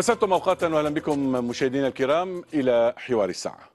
وصلتم أوقاتا وأهلا بكم مشاهدينا الكرام إلى حوار الساعة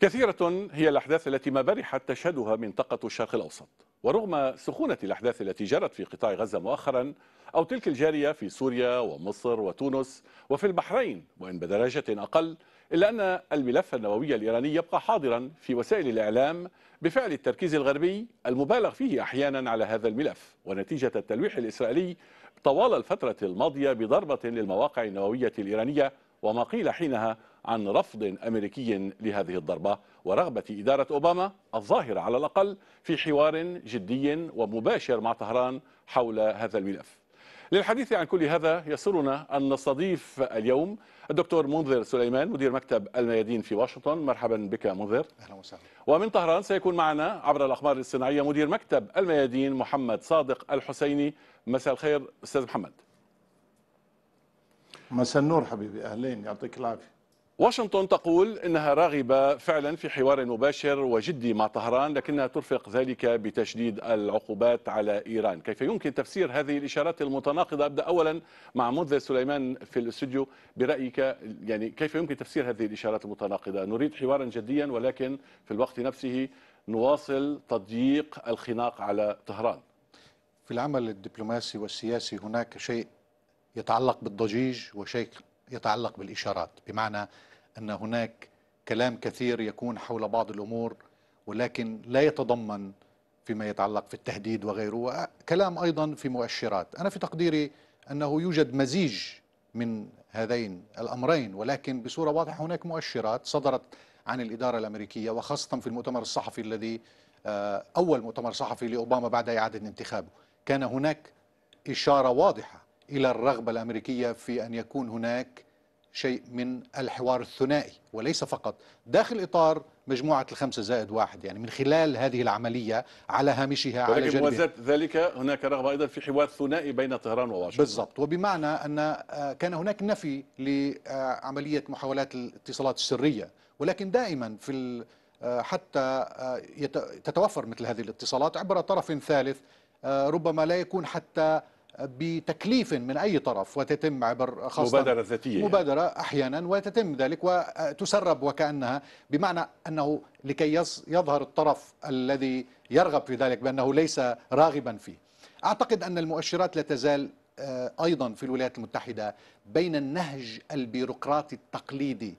كثيرة هي الأحداث التي ما برحت تشهدها منطقة الشرق الأوسط ورغم سخونة الأحداث التي جرت في قطاع غزة مؤخرا أو تلك الجارية في سوريا ومصر وتونس وفي البحرين وإن بدرجة أقل إلا أن الملف النووي الإيراني يبقى حاضرا في وسائل الإعلام بفعل التركيز الغربي المبالغ فيه أحيانا على هذا الملف ونتيجة التلويح الإسرائيلي طوال الفترة الماضية بضربة للمواقع النووية الإيرانية وما قيل حينها عن رفض أمريكي لهذه الضربة ورغبة إدارة أوباما الظاهرة على الأقل في حوار جدي ومباشر مع طهران حول هذا الملف للحديث عن كل هذا يسرنا أن نستضيف اليوم الدكتور منذر سليمان مدير مكتب الميادين في واشنطن مرحبا بك منذر أهلا وسهلا ومن طهران سيكون معنا عبر الأخبار الصناعية مدير مكتب الميادين محمد صادق الحسيني مساء الخير أستاذ محمد مساء النور حبيبي أهلين يعطيك العافية واشنطن تقول انها راغبه فعلا في حوار مباشر وجدي مع طهران لكنها ترفق ذلك بتشديد العقوبات على ايران، كيف يمكن تفسير هذه الاشارات المتناقضه؟ ابدا اولا مع منذر سليمان في الاستوديو برايك يعني كيف يمكن تفسير هذه الاشارات المتناقضه؟ نريد حوارا جديا ولكن في الوقت نفسه نواصل تضييق الخناق على طهران. في العمل الدبلوماسي والسياسي هناك شيء يتعلق بالضجيج وشيء يتعلق بالإشارات بمعنى أن هناك كلام كثير يكون حول بعض الأمور ولكن لا يتضمن فيما يتعلق في التهديد وغيره كلام أيضا في مؤشرات أنا في تقديري أنه يوجد مزيج من هذين الأمرين ولكن بصورة واضحة هناك مؤشرات صدرت عن الإدارة الأمريكية وخاصة في المؤتمر الصحفي الذي آه، أول مؤتمر صحفي لأوباما بعد إعادة انتخابه كان هناك إشارة واضحة إلى الرغبة الأمريكية في أن يكون هناك شيء من الحوار الثنائي وليس فقط داخل إطار مجموعة الخمسة زائد واحد يعني من خلال هذه العملية على هامشها على جنبها ولكن ذلك هناك رغبة أيضا في حوار ثنائي بين طهران وواشنطن بالضبط وبمعنى أن آه، كان هناك نفي لعملية آه، محاولات الاتصالات السرية ولكن دائما في آه، حتى تتوفر مثل هذه الاتصالات عبر طرف ثالث ربما لا يكون حتى بتكليف من أي طرف وتتم عبر خاصة مبادرة ذاتية يعني. مبادرة يعني. أحيانا وتتم ذلك وتسرب وكأنها بمعنى أنه لكي يظهر الطرف الذي يرغب في ذلك بأنه ليس راغبا فيه أعتقد أن المؤشرات لا تزال آه، أيضا في الولايات المتحدة بين النهج البيروقراطي التقليدي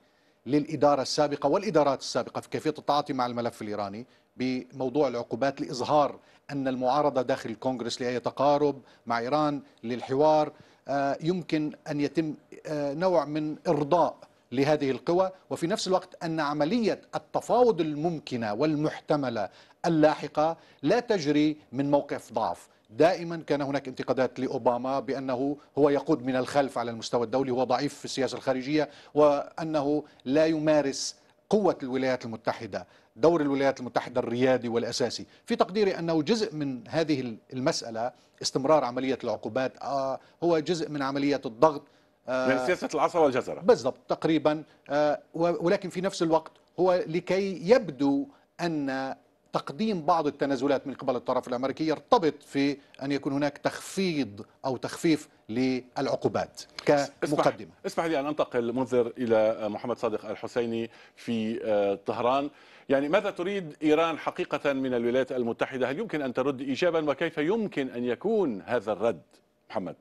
للإدارة السابقة والإدارات السابقة في كيفية التعاطي مع الملف الإيراني بموضوع العقوبات لإظهار أن المعارضة داخل الكونغرس لأي تقارب مع إيران للحوار آه، يمكن أن يتم آه، نوع من إرضاء لهذه القوى وفي نفس الوقت أن عملية التفاوض الممكنة والمحتملة اللاحقة لا تجري من موقف ضعف دائما كان هناك انتقادات لأوباما بأنه هو يقود من الخلف على المستوى الدولي هو ضعيف في السياسة الخارجية وأنه لا يمارس قوة الولايات المتحدة دور الولايات المتحدة الريادي والأساسي في تقديري أنه جزء من هذه المسألة استمرار عملية العقوبات آه، هو جزء من عملية الضغط آه، من سياسة العصا والجزرة بالضبط تقريبا آه، ولكن في نفس الوقت هو لكي يبدو أن تقديم بعض التنازلات من قبل الطرف الامريكي يرتبط في ان يكون هناك تخفيض او تخفيف للعقوبات كمقدمه. اسمح لي ان انتقل منذر الى محمد صادق الحسيني في آه، طهران. يعني ماذا تريد ايران حقيقه من الولايات المتحده؟ هل يمكن ان ترد ايجابا وكيف يمكن ان يكون هذا الرد؟ محمد.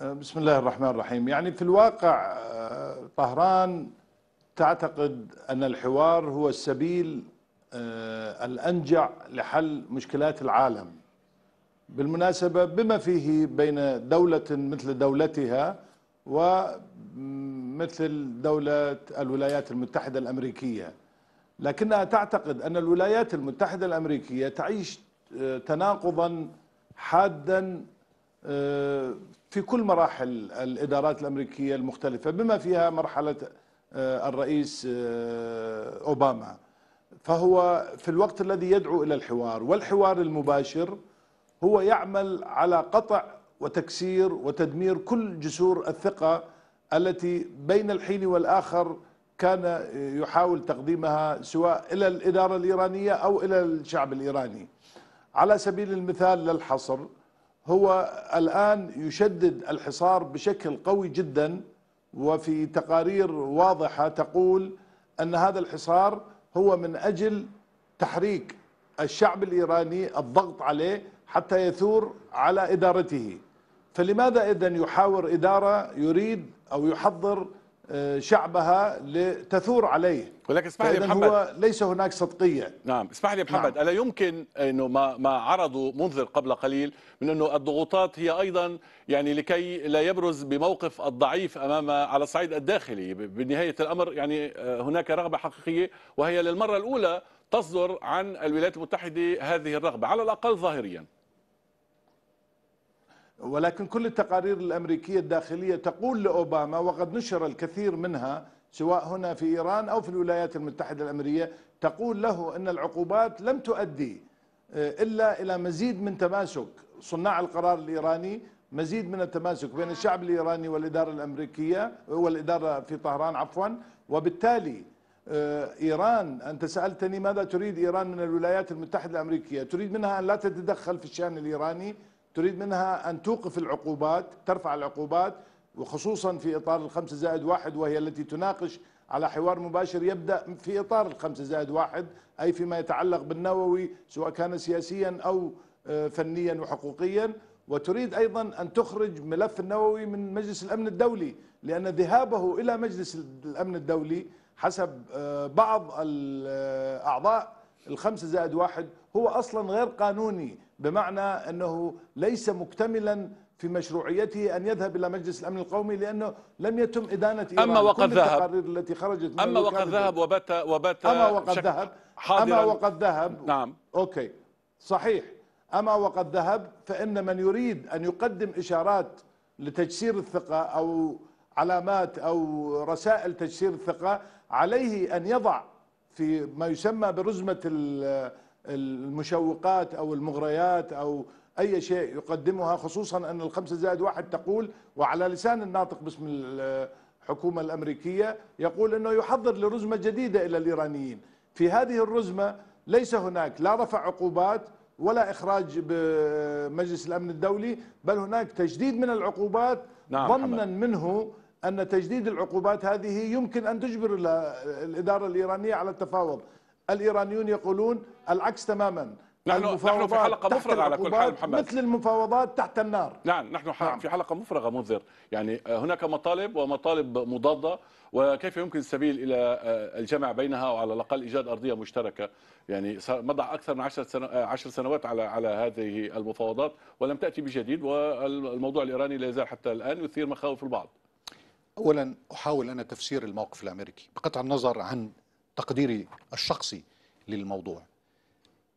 آه، بسم الله الرحمن الرحيم، يعني في الواقع آه، طهران تعتقد أن الحوار هو السبيل آه، الأنجع لحل مشكلات العالم بالمناسبة بما فيه بين دولة مثل دولتها ومثل دولة الولايات المتحدة الأمريكية لكنها تعتقد أن الولايات المتحدة الأمريكية تعيش آه، تناقضا حادا آه، في كل مراحل الإدارات الأمريكية المختلفة بما فيها مرحلة آه، الرئيس آه، أوباما فهو في الوقت الذي يدعو إلى الحوار والحوار المباشر هو يعمل على قطع وتكسير وتدمير كل جسور الثقة التي بين الحين والآخر كان يحاول تقديمها سواء إلى الإدارة الإيرانية أو إلى الشعب الإيراني على سبيل المثال للحصر هو الآن يشدد الحصار بشكل قوي جداً وفي تقارير واضحة تقول أن هذا الحصار هو من أجل تحريك الشعب الإيراني الضغط عليه حتى يثور على إدارته فلماذا إذن يحاور إدارة يريد أو يحضر آه، شعبها لتثور عليه ولكن اسمح لي محمد هو ليس هناك صدقيه نعم اسمح لي محمد نعم. الا يمكن انه ما ما عرضوا منذر قبل قليل من انه الضغوطات هي ايضا يعني لكي لا يبرز بموقف الضعيف امام على الصعيد الداخلي بنهايه الامر يعني آه، هناك رغبه حقيقيه وهي للمره الاولى تصدر عن الولايات المتحده هذه الرغبه على الاقل ظاهريا ولكن كل التقارير الأمريكية الداخلية تقول لأوباما وقد نشر الكثير منها سواء هنا في إيران أو في الولايات المتحدة الأمريكية تقول له أن العقوبات لم تؤدي آه، إلا إلى مزيد من تماسك صناع القرار الإيراني مزيد من التماسك بين الشعب الإيراني والإدارة الأمريكية آه، والإدارة في طهران عفوا وبالتالي آه، إيران أنت سألتني ماذا تريد إيران من الولايات المتحدة الأمريكية تريد منها أن لا تتدخل في الشأن الإيراني تريد منها أن توقف العقوبات ترفع العقوبات وخصوصا في إطار الخمسة زائد واحد وهي التي تناقش على حوار مباشر يبدأ في إطار الخمسة زائد واحد أي فيما يتعلق بالنووي سواء كان سياسيا أو آه، فنيا وحقوقيا وتريد أيضا أن تخرج ملف النووي من مجلس الأمن الدولي لأن ذهابه إلى مجلس الأمن الدولي حسب آه، بعض الأعضاء آه، الخمسة زائد واحد هو أصلا غير قانوني بمعنى أنه ليس مكتملا في مشروعيته أن يذهب إلى مجلس الأمن القومي لأنه لم يتم إدانة إيران أما وقد ذهب التي خرجت أما وقد ذهب وبات وبات أما وقد ذهب أما وقد ذهب نعم أوكي صحيح أما وقد ذهب فإن من يريد أن يقدم إشارات لتجسير الثقة أو علامات أو رسائل تجسير الثقة عليه أن يضع في ما يسمى برزمة المشوقات أو المغريات أو أي شيء يقدمها خصوصا أن الخمسة زائد واحد تقول وعلى لسان الناطق باسم الحكومة الأمريكية يقول أنه يحضر لرزمة جديدة إلى الإيرانيين في هذه الرزمة ليس هناك لا رفع عقوبات ولا إخراج بمجلس الأمن الدولي بل هناك تجديد من العقوبات نعم ظنا منه أن تجديد العقوبات هذه يمكن أن تجبر الإدارة الإيرانية على التفاوض الايرانيون يقولون العكس تماما نحن نحن في حلقه مفرغه على كل حال محمد مثل المفاوضات تحت النار نعم نحن نعم. في حلقه مفرغه منذر يعني آه، هناك مطالب ومطالب مضاده وكيف يمكن السبيل الى آه، الجمع بينها وعلى الاقل ايجاد ارضيه مشتركه يعني مضى اكثر من 10 سنو... آه، عشر سنوات على على هذه المفاوضات ولم تاتي بجديد والموضوع الايراني لا يزال حتى الان يثير مخاوف البعض اولا احاول انا تفسير الموقف الامريكي بقطع النظر عن تقديري الشخصي للموضوع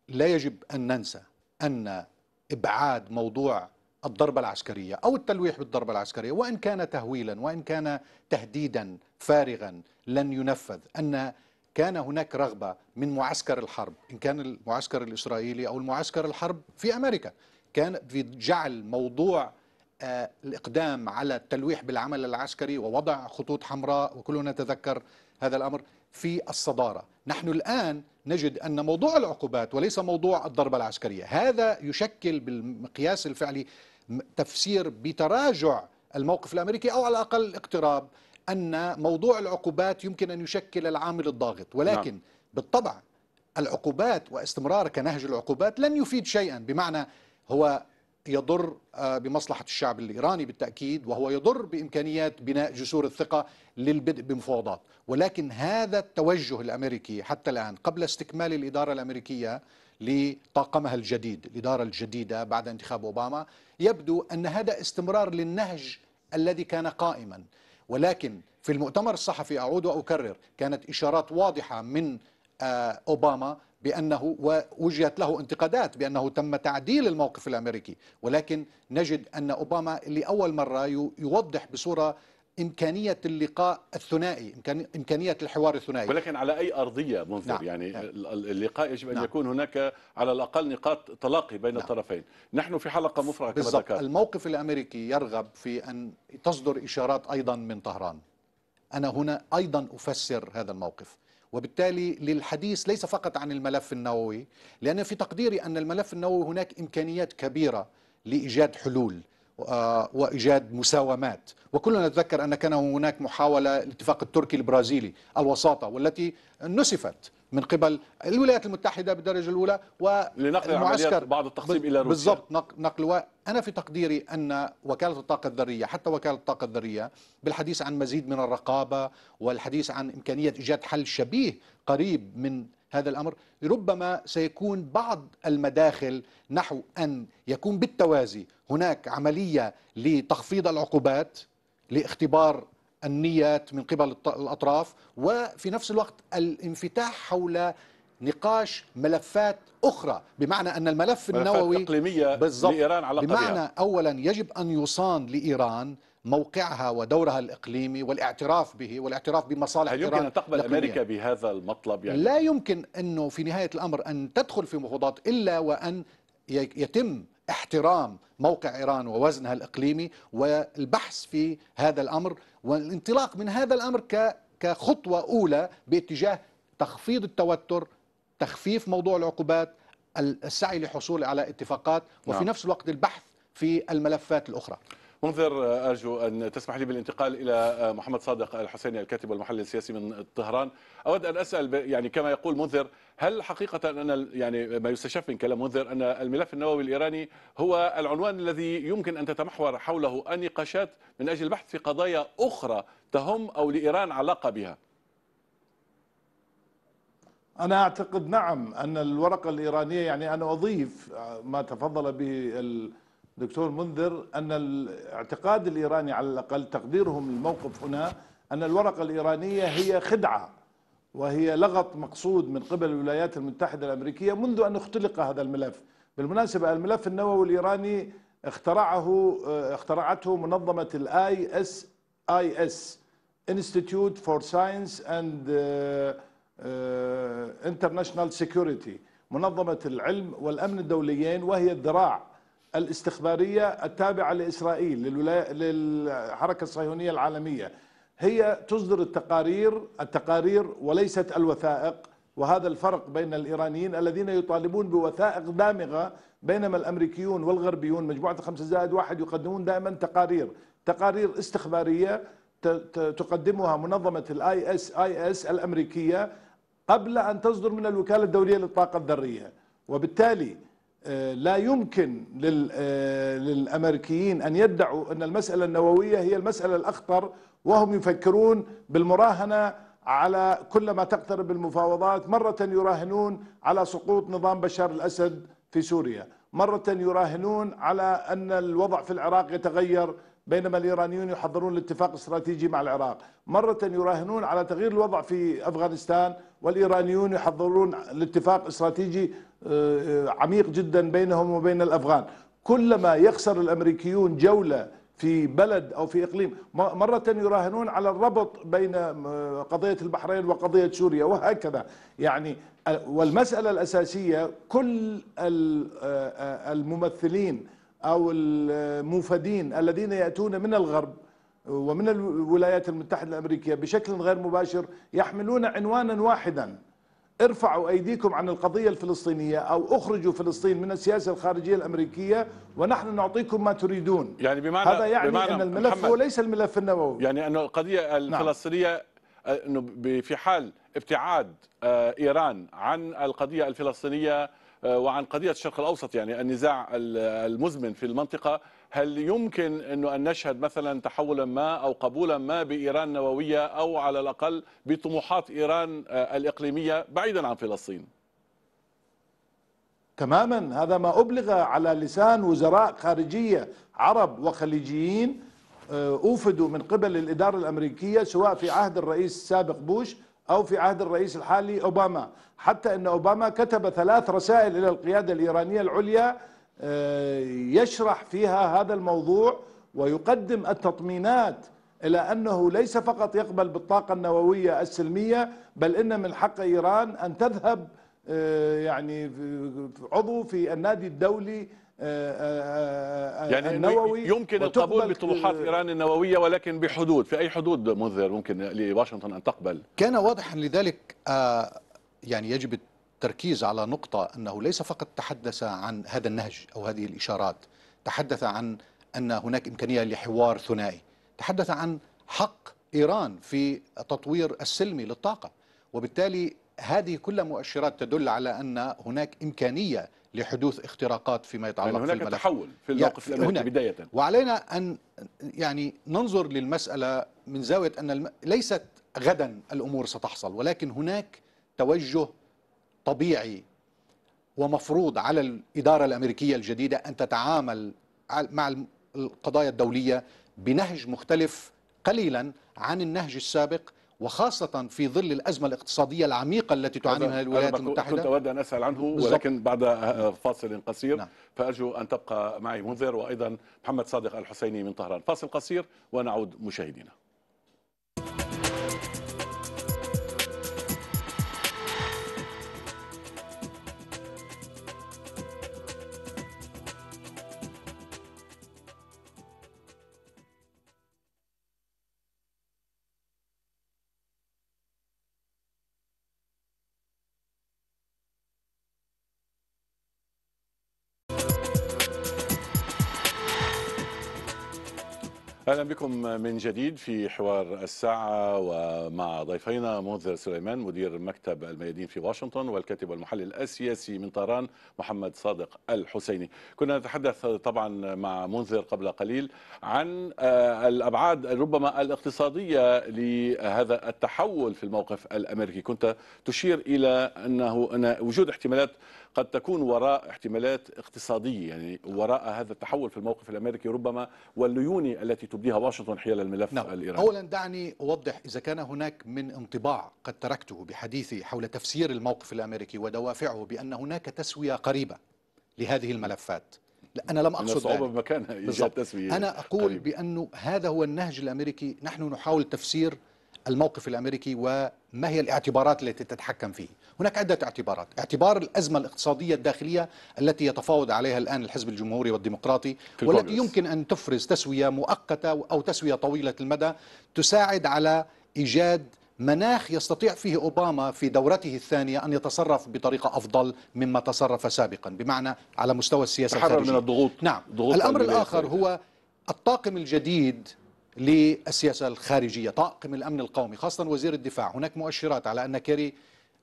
لا يجب أن ننسى أن إبعاد موضوع الضربة العسكرية أو التلويح بالضربة العسكرية وإن كان تهويلا وإن كان تهديدا فارغا لن ينفذ أن كان هناك رغبة من معسكر الحرب إن كان المعسكر الإسرائيلي أو المعسكر الحرب في أمريكا كان في جعل موضوع آه، الإقدام على التلويح بالعمل العسكري ووضع خطوط حمراء وكلنا نتذكر هذا الأمر في الصدارة نحن الآن نجد أن موضوع العقوبات وليس موضوع الضربة العسكرية هذا يشكل بالمقياس الفعلي تفسير بتراجع الموقف الأمريكي أو على الأقل اقتراب أن موضوع العقوبات يمكن أن يشكل العامل الضاغط ولكن نعم. بالطبع العقوبات واستمرار كنهج العقوبات لن يفيد شيئا بمعنى هو يضر آه، بمصلحة الشعب الإيراني بالتأكيد وهو يضر بإمكانيات بناء جسور الثقة للبدء بمفاوضات ولكن هذا التوجه الأمريكي حتى الآن قبل استكمال الإدارة الأمريكية لطاقمها الجديد الإدارة الجديدة بعد انتخاب أوباما يبدو أن هذا استمرار للنهج الذي كان قائما ولكن في المؤتمر الصحفي أعود وأكرر كانت إشارات واضحة من آه، أوباما بأنه ووجهت له انتقادات بأنه تم تعديل الموقف الأمريكي ولكن نجد أن أوباما لأول مرة يوضح بصورة إمكانية اللقاء الثنائي إمكانية الحوار الثنائي ولكن على أي أرضية منظر نعم. يعني نعم. اللقاء يجب أن نعم. يكون هناك على الأقل نقاط تلاقي بين نعم. الطرفين نحن في حلقة مفرغة كما ذكرت الموقف الأمريكي يرغب في أن تصدر إشارات أيضا من طهران أنا هنا أيضا أفسر هذا الموقف وبالتالي للحديث ليس فقط عن الملف النووي لأن في تقديري أن الملف النووي هناك إمكانيات كبيرة لإيجاد حلول آه، وايجاد مساومات وكلنا نتذكر ان كان هناك محاوله الاتفاق التركي البرازيلي الوساطه والتي نسفت من قبل الولايات المتحدة بالدرجة الأولى لنقل عمليات بعض التقسيم إلى روسيا بالضبط نقل أنا في تقديري أن وكالة الطاقة الذرية حتى وكالة الطاقة الذرية بالحديث عن مزيد من الرقابة والحديث عن إمكانية إيجاد حل شبيه قريب من هذا الأمر ربما سيكون بعض المداخل نحو أن يكون بالتوازي هناك عملية لتخفيض العقوبات لاختبار النيات من قبل الأطراف وفي نفس الوقت الانفتاح حول نقاش ملفات اخرى بمعنى ان الملف النووي اقليميه لايران على بمعنى قبيها. يعني. اولا يجب ان يصان لايران موقعها ودورها الاقليمي والاعتراف به والاعتراف بمصالح هل يمكن ان تقبل الإقليمية. امريكا بهذا المطلب يعني لا يمكن انه في نهايه الامر ان تدخل في مفاوضات الا وان يتم احترام موقع إيران ووزنها الإقليمي والبحث في هذا الأمر والانطلاق من هذا الأمر كخطوة أولى باتجاه تخفيض التوتر تخفيف موضوع العقوبات السعي لحصول على اتفاقات وفي نعم. نفس الوقت البحث في الملفات الأخرى منذر آه، أرجو أن تسمح لي بالانتقال إلى آه، محمد صادق الحسيني الكاتب والمحلل السياسي من طهران أود أن أسأل يعني كما يقول منذر هل حقيقة أن يعني ما يستشف من كلام منذر أن الملف النووي الإيراني هو العنوان الذي يمكن أن تتمحور حوله النقاشات من أجل البحث في قضايا أخرى تهم أو لإيران علاقة بها أنا أعتقد نعم أن الورقة الإيرانية يعني أنا أضيف آه، ما تفضل به دكتور منذر أن الاعتقاد الإيراني على الأقل تقديرهم الموقف هنا أن الورقة الإيرانية هي خدعة وهي لغط مقصود من قبل الولايات المتحدة الأمريكية منذ أن اختلق هذا الملف بالمناسبة الملف النووي الإيراني اخترعه اخترعته منظمة الاي اس اي اس Institute for Science and uh, International Security منظمة العلم والأمن الدوليين وهي الذراع الاستخبارية التابعة لإسرائيل للحركة الصهيونية العالمية هي تصدر التقارير التقارير وليست الوثائق وهذا الفرق بين الإيرانيين الذين يطالبون بوثائق دامغة بينما الأمريكيون والغربيون مجموعة خمسة زائد واحد يقدمون دائما تقارير تقارير استخبارية تقدمها منظمة الاي اس اي اس الأمريكية قبل أن تصدر من الوكالة الدولية للطاقة الذرية وبالتالي آه، لا يمكن آه، للأمريكيين أن يدعوا أن المسألة النووية هي المسألة الأخطر وهم يفكرون بالمراهنة على كل ما تقترب المفاوضات مرة يراهنون على سقوط نظام بشار الأسد في سوريا مرة يراهنون على أن الوضع في العراق يتغير بينما الإيرانيون يحضرون الاتفاق استراتيجي مع العراق مرة يراهنون على تغيير الوضع في أفغانستان والإيرانيون يحضرون الاتفاق استراتيجي آه، عميق جدا بينهم وبين الافغان كلما يخسر الامريكيون جوله في بلد او في اقليم مره يراهنون على الربط بين آه، قضيه البحرين وقضيه سوريا وهكذا يعني آه، والمساله الاساسيه كل الممثلين او الموفدين الذين ياتون من الغرب ومن الولايات المتحده الامريكيه بشكل غير مباشر يحملون عنوانا واحدا ارفعوا أيديكم عن القضية الفلسطينية أو أخرجوا فلسطين من السياسة الخارجية الأمريكية ونحن نعطيكم ما تريدون يعني بمعنى هذا يعني بمعنى أن الملف محمد هو ليس الملف النووي يعني أن القضية نعم. الفلسطينية نعم. في حال ابتعاد آه، إيران عن القضية الفلسطينية آه، وعن قضية الشرق الأوسط يعني النزاع المزمن في المنطقة هل يمكن أنه أن نشهد مثلا تحولا ما أو قبولا ما بإيران نووية أو على الأقل بطموحات إيران آه، الإقليمية بعيدا عن فلسطين تماما هذا ما أبلغ على لسان وزراء خارجية عرب وخليجيين آه، أوفدوا من قبل الإدارة الأمريكية سواء في عهد الرئيس السابق بوش أو في عهد الرئيس الحالي أوباما حتى أن أوباما كتب ثلاث رسائل إلى القيادة الإيرانية العليا آه، يشرح فيها هذا الموضوع ويقدم التطمينات إلى أنه ليس فقط يقبل بالطاقة النووية السلمية بل إن من حق إيران أن تذهب آه، يعني عضو في النادي الدولي آه، يعني النووي يمكن القبول بطروحات ايران النوويه ولكن بحدود في اي حدود منذر ممكن لواشنطن ان تقبل كان واضحا لذلك يعني يجب تركيز على نقطة أنه ليس فقط تحدث عن هذا النهج أو هذه الإشارات تحدث عن أن هناك إمكانية لحوار ثنائي تحدث عن حق إيران في التطوير السلمي للطاقة وبالتالي هذه كلها مؤشرات تدل على أن هناك إمكانية لحدوث اختراقات فيما يتعلق يعني هناك في الملف. تحول في الموقف يعني الامريكي بدايه وعلينا ان يعني ننظر للمساله من زاويه ان الم... ليست غدا الامور ستحصل ولكن هناك توجه طبيعي ومفروض على الإدارة الأمريكية الجديدة أن تتعامل مع القضايا الدولية بنهج مختلف قليلا عن النهج السابق وخاصة في ظل الأزمة الاقتصادية العميقة التي تعاني منها الولايات المتحدة كنت أود أن أسأل عنه ولكن بعد فاصل قصير نعم. فأرجو أن تبقى معي منذر وأيضا محمد صادق الحسيني من طهران فاصل قصير ونعود مشاهدينا اهلا بكم من جديد في حوار الساعه ومع ضيفينا منذر سليمان مدير مكتب الميادين في واشنطن والكاتب والمحلل السياسي من طهران محمد صادق الحسيني. كنا نتحدث طبعا مع منذر قبل قليل عن آه، الابعاد ربما الاقتصاديه لهذا التحول في الموقف الامريكي، كنت تشير الى انه أن وجود احتمالات قد تكون وراء احتمالات اقتصادية يعني وراء هذا التحول في الموقف الأمريكي ربما والليونة التي تبديها واشنطن حيال الملف نعم. الإيراني أولا دعني أوضح إذا كان هناك من انطباع قد تركته بحديثي حول تفسير الموقف الأمريكي ودوافعه بأن هناك تسوية قريبة لهذه الملفات أنا لم أقصد صعوبة بمكانها إيجاد تسوية أنا أقول قريب. بأنه هذا هو النهج الأمريكي نحن نحاول تفسير الموقف الامريكي وما هي الاعتبارات التي تتحكم فيه؟ هناك عده اعتبارات، اعتبار الازمه الاقتصاديه الداخليه التي يتفاوض عليها الان الحزب الجمهوري والديمقراطي والتي يمكن ان تفرز تسويه مؤقته او تسويه طويله المدى تساعد على ايجاد مناخ يستطيع فيه أوباما في دورته الثانية أن يتصرف بطريقة أفضل مما تصرف سابقا بمعنى على مستوى السياسة الخارجية من الضغوط نعم الضغوط الأمر الآخر هو الطاقم الجديد للسياسة الخارجية طاقم الأمن القومي خاصة وزير الدفاع هناك مؤشرات على أن كيري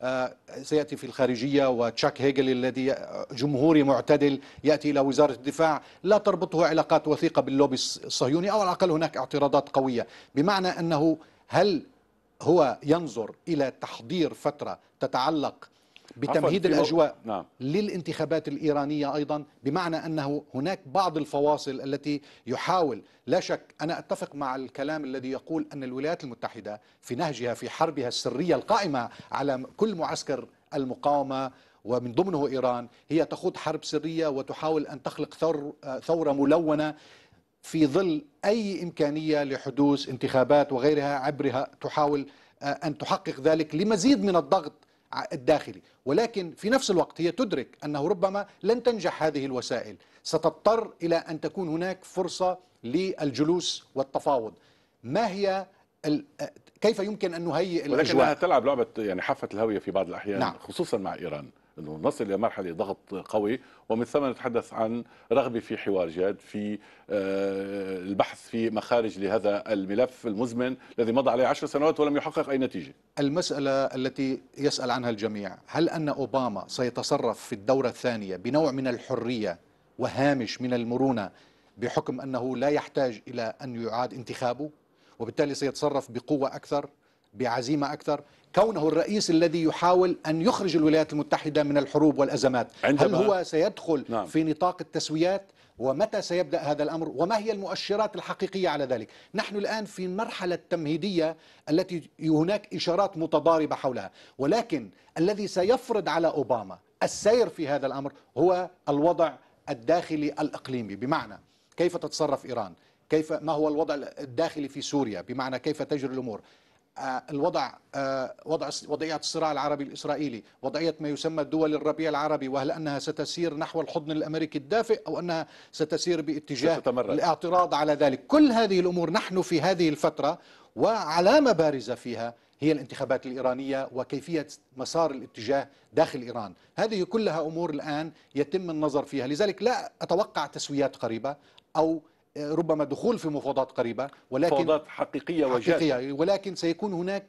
آه، سيأتي في الخارجية وتشاك هيجل الذي آه، جمهوري معتدل يأتي إلى وزارة الدفاع لا تربطه علاقات وثيقة باللوبي الصهيوني أو على الأقل هناك اعتراضات قوية بمعنى أنه هل هو ينظر إلى تحضير فترة تتعلق بتمهيد الاجواء نعم. للانتخابات الايرانيه ايضا بمعنى انه هناك بعض الفواصل التي يحاول لا شك انا اتفق مع الكلام الذي يقول ان الولايات المتحده في نهجها في حربها السريه القائمه على كل معسكر المقاومه ومن ضمنه ايران هي تخوض حرب سريه وتحاول ان تخلق ثور ثوره ملونه في ظل اي امكانيه لحدوث انتخابات وغيرها عبرها تحاول آه، ان تحقق ذلك لمزيد من الضغط الداخلي ولكن في نفس الوقت هي تدرك أنه ربما لن تنجح هذه الوسائل ستضطر إلى أن تكون هناك فرصة للجلوس والتفاوض ما هي كيف يمكن أن نهيئ الأجواء ولكنها تلعب لعبة يعني حافة الهوية في بعض الأحيان نعم. خصوصا مع إيران انه نصل الى مرحله ضغط قوي ومن ثم نتحدث عن رغبه في حوار جاد في آه، البحث في مخارج لهذا الملف المزمن الذي مضى عليه عشر سنوات ولم يحقق اي نتيجه. المساله التي يسال عنها الجميع، هل ان اوباما سيتصرف في الدوره الثانيه بنوع من الحريه وهامش من المرونه بحكم انه لا يحتاج الى ان يعاد انتخابه وبالتالي سيتصرف بقوه اكثر بعزيمة أكثر كونه الرئيس الذي يحاول أن يخرج الولايات المتحدة من الحروب والأزمات هل هو سيدخل نعم. في نطاق التسويات ومتى سيبدأ هذا الأمر وما هي المؤشرات الحقيقية على ذلك نحن الآن في المرحلة التمهيدية التي هناك إشارات متضاربة حولها ولكن الذي سيفرض على أوباما السير في هذا الأمر هو الوضع الداخلي الإقليمي بمعنى كيف تتصرف إيران كيف ما هو الوضع الداخلي في سوريا بمعنى كيف تجري الأمور آه، الوضع آه، وضع وضعية الصراع العربي الإسرائيلي وضعية ما يسمى دول الربيع العربي وهل أنها ستسير نحو الحضن الأمريكي الدافئ أو أنها ستسير باتجاه ستتمرد. الاعتراض على ذلك كل هذه الأمور نحن في هذه الفترة وعلامة بارزة فيها هي الانتخابات الإيرانية وكيفية مسار الاتجاه داخل إيران هذه كلها أمور الآن يتم النظر فيها لذلك لا أتوقع تسويات قريبة أو ربما دخول في مفاوضات قريبة ولكن مفاوضات حقيقية وجادة ولكن سيكون هناك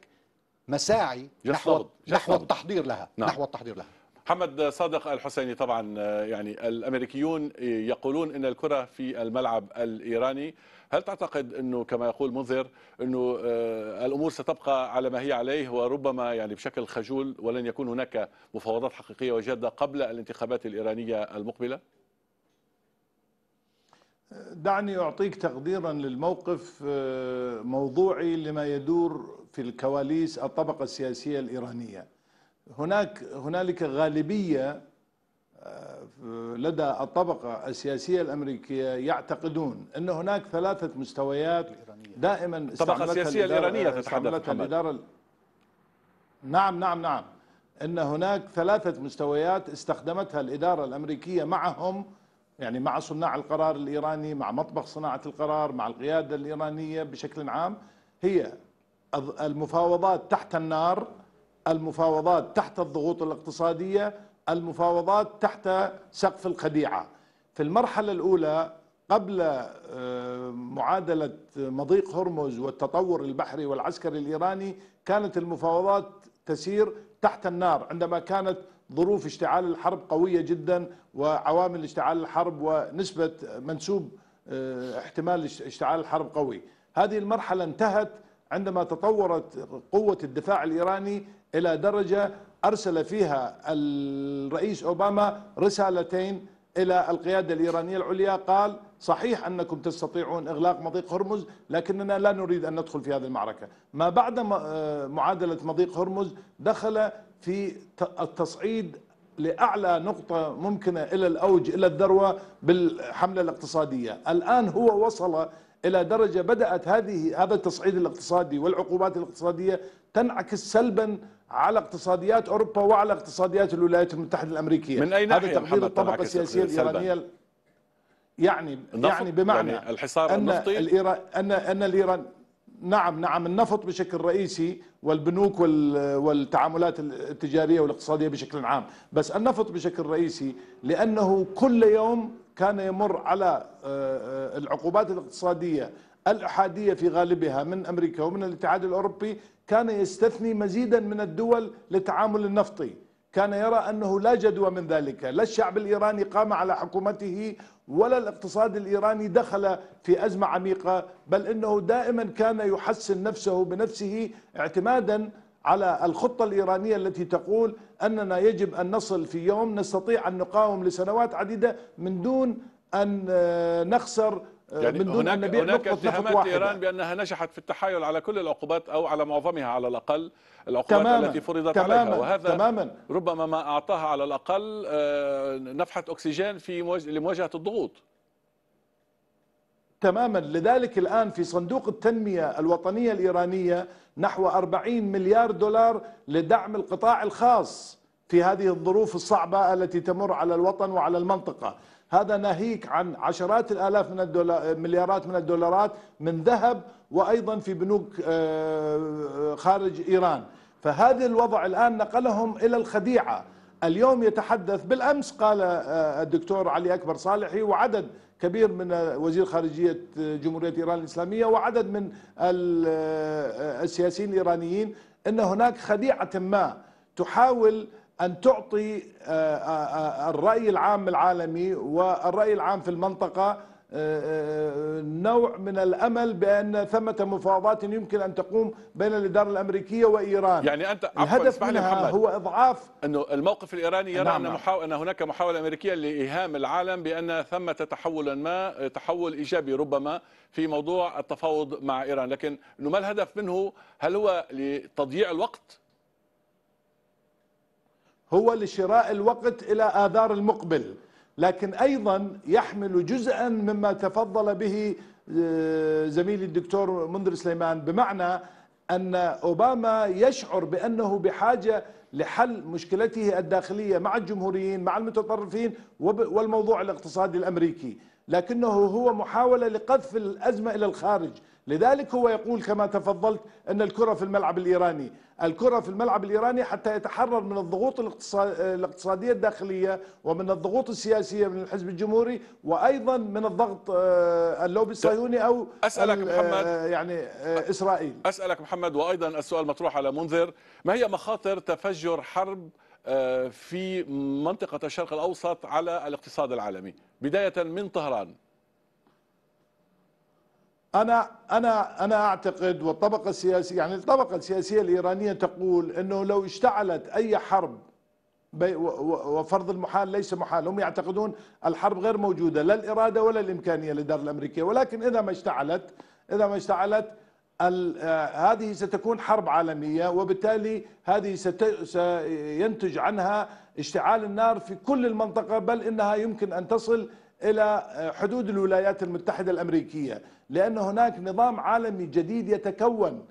مساعي نحو, نحو التحضير لها نعم. نحو التحضير لها محمد صادق الحسيني طبعا يعني الامريكيون يقولون ان الكره في الملعب الايراني هل تعتقد انه كما يقول منذر انه آه، الامور ستبقى على ما هي عليه وربما يعني بشكل خجول ولن يكون هناك مفاوضات حقيقيه وجاده قبل الانتخابات الايرانيه المقبله دعني أعطيك تقديرا للموقف آه، موضوعي لما يدور في الكواليس الطبقة السياسية الإيرانية هناك هنالك غالبية آه، لدى الطبقة السياسية الأمريكية يعتقدون أن هناك ثلاثة مستويات دائما الطبقة السياسية الإيرانية تتحدث الإدارة نعم نعم نعم أن هناك ثلاثة مستويات استخدمتها الإدارة الأمريكية معهم يعني مع صناع القرار الإيراني مع مطبخ صناعة القرار مع القيادة الإيرانية بشكل عام هي المفاوضات تحت النار المفاوضات تحت الضغوط الاقتصادية المفاوضات تحت سقف الخديعة في المرحلة الأولى قبل آه، معادلة مضيق هرمز والتطور البحري والعسكري الإيراني كانت المفاوضات تسير تحت النار عندما كانت ظروف اشتعال الحرب قوية جدا وعوامل اشتعال الحرب ونسبة منسوب آه، احتمال اشتعال الحرب قوي هذه المرحلة انتهت عندما تطورت قوة الدفاع الإيراني إلى درجة أرسل فيها الرئيس أوباما رسالتين إلى القيادة الإيرانية العليا قال صحيح أنكم تستطيعون إغلاق مضيق هرمز لكننا لا نريد أن ندخل في هذه المعركة ما بعد آه، معادلة مضيق هرمز دخل في التصعيد لاعلى نقطه ممكنه الى الاوج الى الذروه بالحمله الاقتصاديه، الان هو وصل الى درجه بدات هذه هذا التصعيد الاقتصادي والعقوبات الاقتصاديه تنعكس سلبا على اقتصاديات اوروبا وعلى اقتصاديات الولايات المتحده الامريكيه من اي ناحيه هذا تقدير الطبقه السياسيه الايرانيه يعني يعني بمعنى يعني الحصار أن النفطي الإيران ان ان الايران نعم نعم النفط بشكل رئيسي والبنوك والتعاملات التجاريه والاقتصاديه بشكل عام، بس النفط بشكل رئيسي لانه كل يوم كان يمر على آه، آه، العقوبات الاقتصاديه الأحادية في غالبها من أمريكا ومن الاتحاد الأوروبي كان يستثني مزيدا من الدول للتعامل النفطي كان يرى أنه لا جدوى من ذلك لا الشعب الإيراني قام على حكومته ولا الاقتصاد الإيراني دخل في أزمة عميقة بل أنه دائما كان يحسن نفسه بنفسه اعتمادا على الخطة الإيرانية التي تقول أننا يجب أن نصل في يوم نستطيع أن نقاوم لسنوات عديدة من دون أن آه، نخسر آه، يعني من دون هناك, أن نبيع هناك اتهامات إيران بأنها نجحت في التحايل على كل العقوبات أو على معظمها على الأقل العقوبات تماماً التي فرضت تماماً عليها وهذا تماماً ربما ما أعطاها على الأقل آه، نفحة أكسجين في لمواجهة الضغوط تماما لذلك الآن في صندوق التنمية الوطنية الإيرانية نحو 40 مليار دولار لدعم القطاع الخاص في هذه الظروف الصعبة التي تمر على الوطن وعلى المنطقة هذا ناهيك عن عشرات الالاف من الدولار مليارات من الدولارات من ذهب وايضا في بنوك آه، آه، خارج ايران فهذا الوضع الان نقلهم الى الخديعه اليوم يتحدث بالامس قال آه، الدكتور علي اكبر صالحي وعدد كبير من وزير خارجيه جمهوريه ايران الاسلاميه وعدد من السياسيين الايرانيين ان هناك خديعه ما تحاول أن تعطي آه، آه، آه، الرأي العام العالمي والرأي العام في المنطقة نوع من الامل بان ثمه مفاوضات يمكن ان تقوم بين الاداره الامريكيه وايران يعني انت الهدف منها محمد. هو اضعاف انه الموقف الايراني يرى نعم. ان نعم. محاو... ان هناك محاوله امريكيه لايهام العالم بان ثمه تحولا ما تحول ايجابي ربما في موضوع التفاوض مع ايران لكن ما الهدف منه هل هو لتضييع الوقت هو لشراء الوقت إلى آذار المقبل لكن أيضا يحمل جزءا مما تفضل به آه، زميلي الدكتور منذر سليمان بمعنى أن أوباما يشعر بأنه بحاجة لحل مشكلته الداخلية مع الجمهوريين مع المتطرفين والموضوع الاقتصادي الأمريكي لكنه هو محاولة لقذف الأزمة إلى الخارج لذلك هو يقول كما تفضلت أن الكرة في الملعب الإيراني الكرة في الملعب الإيراني حتى يتحرر من الضغوط الاقتصادية الداخلية ومن الضغوط السياسية من الحزب الجمهوري وأيضا من الضغط آه، اللوبي الصهيوني أو أسألك محمد آه، يعني آه، إسرائيل أسألك محمد وأيضا السؤال مطروح على منذر ما هي مخاطر تفجر حرب في منطقة الشرق الأوسط على الاقتصاد العالمي بداية من طهران انا انا انا اعتقد والطبقه السياسيه يعني الطبقه السياسيه الايرانيه تقول انه لو اشتعلت اي حرب وفرض المحال ليس محال هم يعتقدون الحرب غير موجوده لا الاراده ولا الامكانيه للدار الامريكيه ولكن اذا ما اشتعلت اذا ما اشتعلت آه، هذه ستكون حرب عالميه وبالتالي هذه سينتج عنها اشتعال النار في كل المنطقه بل انها يمكن ان تصل الى آه، حدود الولايات المتحده الامريكيه لأن هناك نظام عالمي جديد يتكون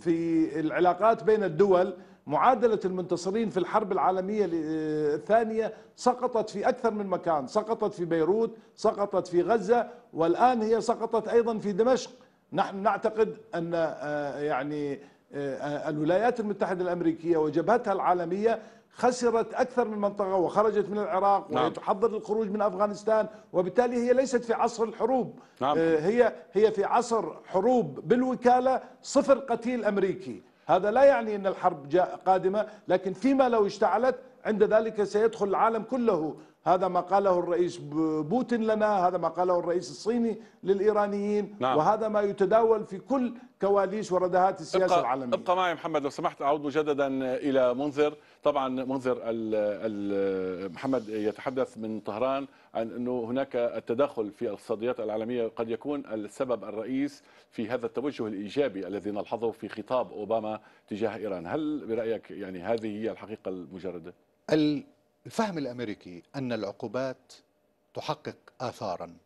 في العلاقات بين الدول معادلة المنتصرين في الحرب العالمية آه، الثانية سقطت في أكثر من مكان سقطت في بيروت سقطت في غزة والآن هي سقطت أيضا في دمشق نحن نعتقد أن آه، يعني آه، الولايات المتحدة الأمريكية وجبهتها العالمية خسرت أكثر من منطقة وخرجت من العراق نعم. وتحضر للخروج من أفغانستان وبالتالي هي ليست في عصر الحروب نعم. آه، هي هي في عصر حروب بالوكالة صفر قتيل أمريكي هذا لا يعني أن الحرب جاء قادمة لكن فيما لو اشتعلت عند ذلك سيدخل العالم كله هذا ما قاله الرئيس بوتين لنا هذا ما قاله الرئيس الصيني للإيرانيين نعم. وهذا ما يتداول في كل كواليس وردهات السياسة ابقى العالمية ابقى معي محمد لو سمحت أعود مجددا إلى منذر طبعا منذر ال ال محمد يتحدث من طهران عن أنه هناك التدخل في الاقتصاديات العالمية قد يكون السبب الرئيس في هذا التوجه الإيجابي الذي نلحظه في خطاب أوباما تجاه إيران هل برأيك يعني هذه هي الحقيقة المجردة؟ ال الفهم الامريكي ان العقوبات تحقق اثارا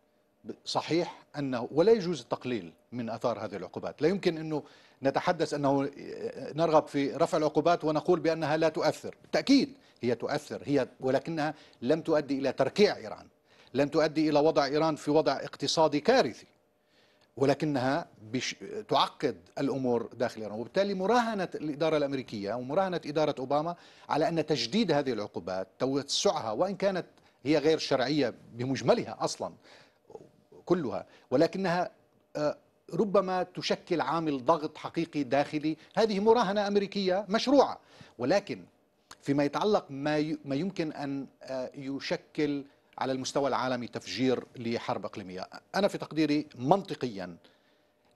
صحيح انه ولا يجوز التقليل من اثار هذه العقوبات، لا يمكن انه نتحدث انه نرغب في رفع العقوبات ونقول بانها لا تؤثر، بالتاكيد هي تؤثر هي ولكنها لم تؤدي الى تركيع ايران، لن تؤدي الى وضع ايران في وضع اقتصادي كارثي، ولكنها بش... تعقد الامور داخل ايران وبالتالي مراهنه الاداره الامريكيه ومراهنه اداره اوباما على ان تجديد هذه العقوبات توسعها وان كانت هي غير شرعيه بمجملها اصلا كلها ولكنها آه، ربما تشكل عامل ضغط حقيقي داخلي هذه مراهنه امريكيه مشروعه ولكن فيما يتعلق ما يمكن ان آه، يشكل على المستوى العالمي تفجير لحرب إقليمية أنا في تقديري منطقيا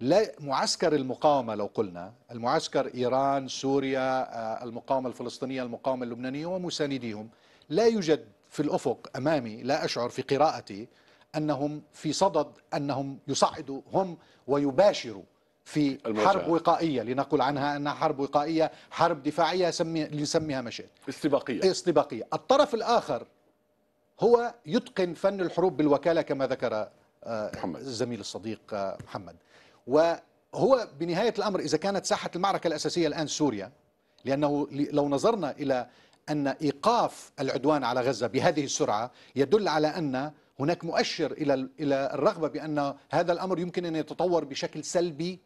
لا معسكر المقاومة لو قلنا المعسكر إيران سوريا آه، المقاومة الفلسطينية المقاومة اللبنانية ومسانديهم لا يوجد في الأفق أمامي لا أشعر في قراءتي أنهم في صدد أنهم يصعدوا هم ويباشروا في المواجهة. حرب وقائية لنقول عنها أنها حرب وقائية حرب دفاعية سمي... لنسميها ما شئت استباقية استباقية الطرف الآخر هو يتقن فن الحروب بالوكالة كما ذكر آه، محمد. الزميل الصديق آه، محمد وهو بنهاية الأمر إذا كانت ساحة المعركة الأساسية الآن سوريا لأنه لو نظرنا إلى أن إيقاف العدوان على غزة بهذه السرعة يدل على أن هناك مؤشر إلى إلى الرغبة بأن هذا الأمر يمكن أن يتطور بشكل سلبي